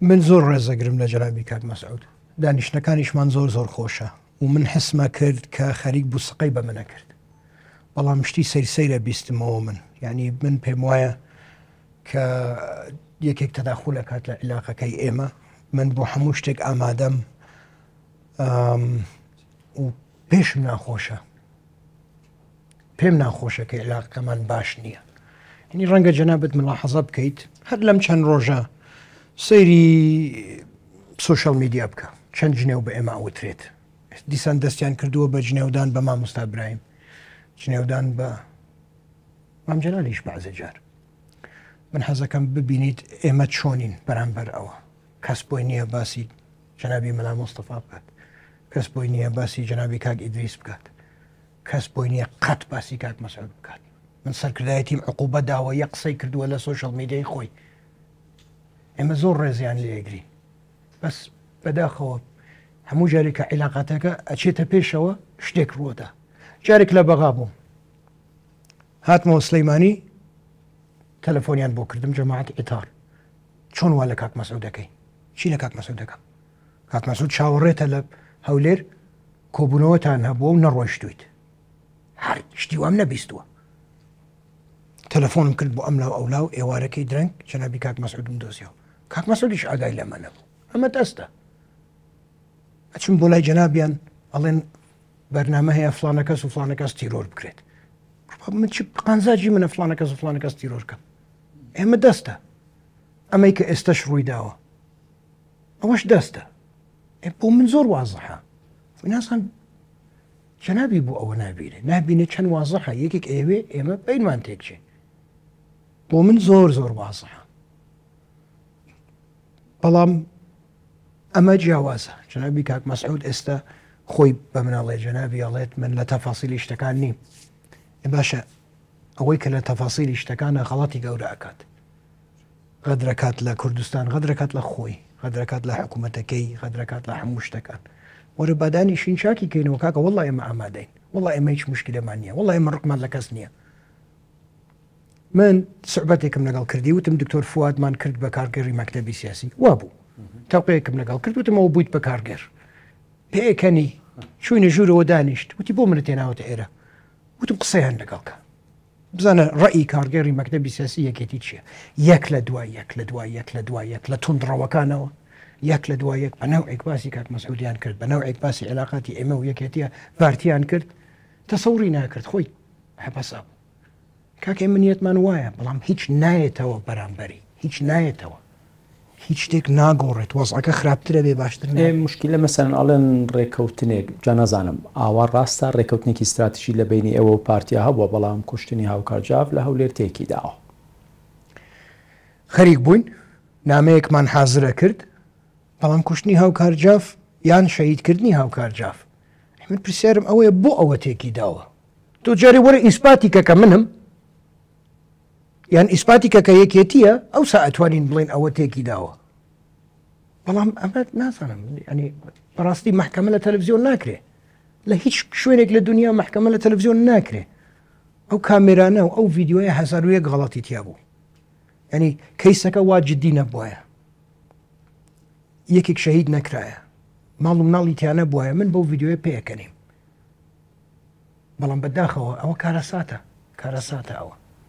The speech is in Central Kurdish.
من زۆر ڕێزەگرم لە جەرابی کات مەسعود دانیشتەکانیشمان زۆر زۆر خۆشە و من حسمە کرد کە خەریک بوو سقەی بە منە کرد بەڵام شتی سەرسەیرە بیستمەوە من یعنی من پێم وایە کە یەکێک تەداخو لە کات لە علاقەکەی ئێمە من بۆ هەموو شتێک ئامادەم و پێشم ناخۆشە پێم ناخۆشە کە علاقەکەمان باش نییە هنی ڕەنگە جەنابەت مڵ حەزە بکەیت هەر لەم چەند ڕۆژە سەیری سوشل میدیا بکە چەند جنێو بە ئێمە ئەوترێت دیسان دەستیان کردووە بە جنێودان بە مامۆستا برایم جنێودان بە مامجلالیش بازە جار من حەزەکەم ببینیت ئێمە چۆنین بەرامبەر ئەوە کەس بۆی نییە باسی جەنابی مەلا مۆستەفا بکات کەس بۆی نییە باسی جەنابی کاک ئیدریس بکات کەس بۆی نییە قەت باسی کاک مەسەر بکات من سەرکردایەتیم عقوبە داوە یە قسەی کردووە لە سوۆشل میدیای خۆی ئێمە زۆر ڕێزیان لێگری بەس بەداخەوە هەموو جارێکە عیلااقاتەکە ئەچێتە پێشەوە شتێک ڕۆدا جارێک لە بەغا بووم هاتمەوە سلەیمانی تەلەفۆنیان بۆ کردم جەماعات ئیتار چۆن وا لە کاک مەسەودەکەی چی لە کاک مەسەودەکە کاک مەسود چاوەڕێتە لە هەولێر کۆبوونەوەتان هەبووە و نەڕۆشتویت هەر شتی وام نەبیستووە تەلەفۆنم کرد بۆ ئەملا ئەولا و ئێوارەکەی درنگ چەنابی کاک مەسعودم دۆزیەوە کاک مەسەدیش ئاگای لەمە نەبوو ئەمە دەستە ئەچم بۆ لای جەنابیان ئەڵێن بەرنامە هەیە فلانە کەس و فلانە کەس تیرۆر بکرێت من چ قانزاجی منە فلانە کەس و فلانە کەس تیرۆرکەم ئێمە دەستە ئەمەی کە ئێستش ڕوویداوە ئەوەش دەستە بۆ من زۆر وازەها ناسان جەنابی بوو ئەوە نبیێ نبینە چەند وازەها یەکێک ئێوێ ئێمە پەیمان تێکچێ بۆ من زۆر زۆر وازەها بلام اما جیاوازە جنابی کاک مسعود استا خۆی بە مناڵێ جەنابی ئەڵێت من لا تفاصيل شتەکان نیم باشا اويك لا تفاصيل تەفاسیلی شتەکانە خەڵاتی گەورەکات غەدرکات لە کوردستان غەدرکات لە خۆی غەدرکات لە حکوومەتەکەی غەدرکات لە هەموو شتەکان وەرە بادانی شین چاکی کەینەوە اما وڵی والله اما وڵی ئێمە هیچ مشکلەمان والله وڵی ئێمە ڕقمان من سعبەتێکم لەگەڵ کردی وتم دکتۆر فوادمان کرد بە کارگەری مەکتتەبی سیاسی وا بوو تاوقەیەکم لەگەڵ کرد وتمەوە بوویت بە کارگەر پێکەنی چوینە ژوورەوە دانیشت وتی بۆ منە تێناوەتە ئێرە وتم قسەیان لەگەڵکە بزانە ڕئی کارگەری مەکتتەبی سیاسی یەکێتی چییە یەک لە دوای یەک لە دوای یەک لە دوای یەک لە تونندڕەوەکانەوە یەک لە دوای یەک بەناو ئێکباسی کات مەسعودیان کرد بەناو ئێکباسی علااقی ئێمە و یەکێتیە پارتیان کرد تەسەوری ناکرد خۆی هەپەسا بوو کاکەی منیەتمان وایە بەڵام هیچ نایەتەوە بەرامبەری هیچ نایەتەوە هیچ شتێک ناگۆڕێت وەزەکە خراپترە بێ باشتر مشکل لە مەسەرن ئاڵێن ڕێککەوتنێک جا نازانم ئاوا ڕاستە ڕێککەوتنێکی استراتیژی لە بینی ئەوە و پارتیا هەبووە بەڵام کوشتنی هاوکارجااف لە هەولێر تێکی داوە خەریک بووین نامەیەکمان حازرە کرد بەڵام کوشتنی هاوکارجااف یان شەیدکردنی هاوکارجااف من پرسیارم ئەوەیە بۆ ئەوە تێکی داوە تۆ جارێ وەرە ئیسپاتی کەکە منم یان ئیسپاتی کە کە یەکێتیە ئەو ساعتوانین بڵین ئەوە تێکی داوە بەڵام ئەمە نازانم ئەنی بەڕاستی محکەمە لە تەلەڤزیۆن ناکرێ لە هیچ شوێنێک لە دنیا محکەمە لە تەلەڤزیۆن ناکرێ ئەو کامێرانە و ئەو یددیوۆی هزارە گڵەتی تیا بوو ینی کەیسەکە واجددی نەبواە یەکێک شەهید نەکرایە ماڵ و مناڵی تیانە بواە من بەو یددیوۆی پێەکەنیم بەڵام بەداخەوە ئەوە کارە ساتە کارە ساتە ئەوە